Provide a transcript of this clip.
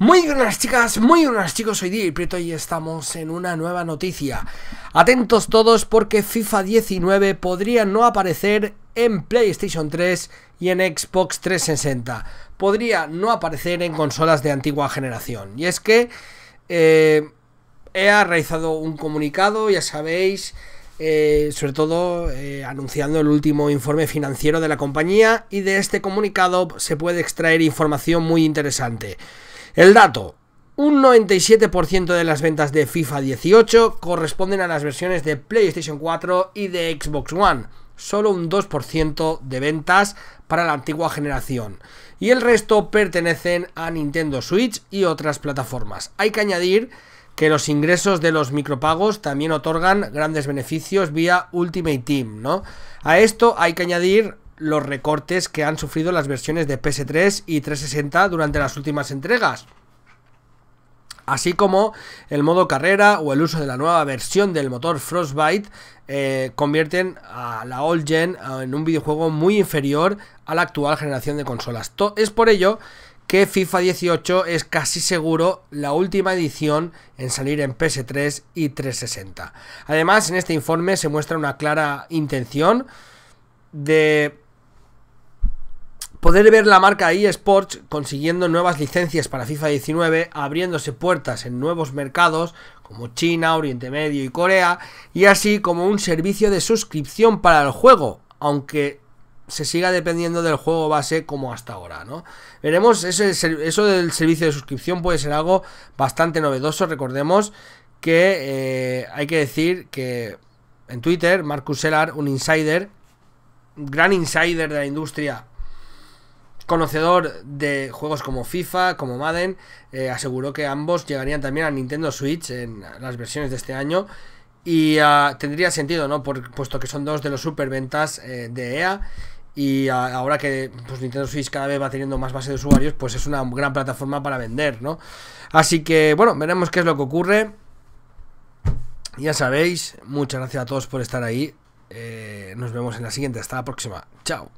Muy buenas chicas, muy buenas chicos, soy y Prieto y estamos en una nueva noticia. Atentos todos porque FIFA 19 podría no aparecer en PlayStation 3 y en Xbox 360. Podría no aparecer en consolas de antigua generación. Y es que eh, he ha realizado un comunicado, ya sabéis, eh, sobre todo eh, anunciando el último informe financiero de la compañía y de este comunicado se puede extraer información muy interesante. El dato, un 97% de las ventas de FIFA 18 corresponden a las versiones de PlayStation 4 y de Xbox One, solo un 2% de ventas para la antigua generación, y el resto pertenecen a Nintendo Switch y otras plataformas. Hay que añadir que los ingresos de los micropagos también otorgan grandes beneficios vía Ultimate Team, ¿no? A esto hay que añadir los recortes que han sufrido las versiones de PS3 y 360 durante las últimas entregas así como el modo carrera o el uso de la nueva versión del motor Frostbite eh, convierten a la old gen en un videojuego muy inferior a la actual generación de consolas. es por ello que FIFA 18 es casi seguro la última edición en salir en PS3 y 360. Además, en este informe se muestra una clara intención de Poder ver la marca eSports consiguiendo nuevas licencias para FIFA 19, abriéndose puertas en nuevos mercados como China, Oriente Medio y Corea, y así como un servicio de suscripción para el juego, aunque se siga dependiendo del juego base como hasta ahora, ¿no? Veremos, eso del servicio de suscripción puede ser algo bastante novedoso, recordemos que eh, hay que decir que en Twitter, Marcus Sellar, un insider, gran insider de la industria, conocedor de juegos como FIFA, como Madden, eh, aseguró que ambos llegarían también a Nintendo Switch en las versiones de este año. Y ah, tendría sentido, ¿no? puesto que son dos de los superventas eh, de EA. Y ah, ahora que pues, Nintendo Switch cada vez va teniendo más base de usuarios, pues es una gran plataforma para vender, ¿no? Así que, bueno, veremos qué es lo que ocurre. Ya sabéis, muchas gracias a todos por estar ahí. Eh, nos vemos en la siguiente. Hasta la próxima. Chao.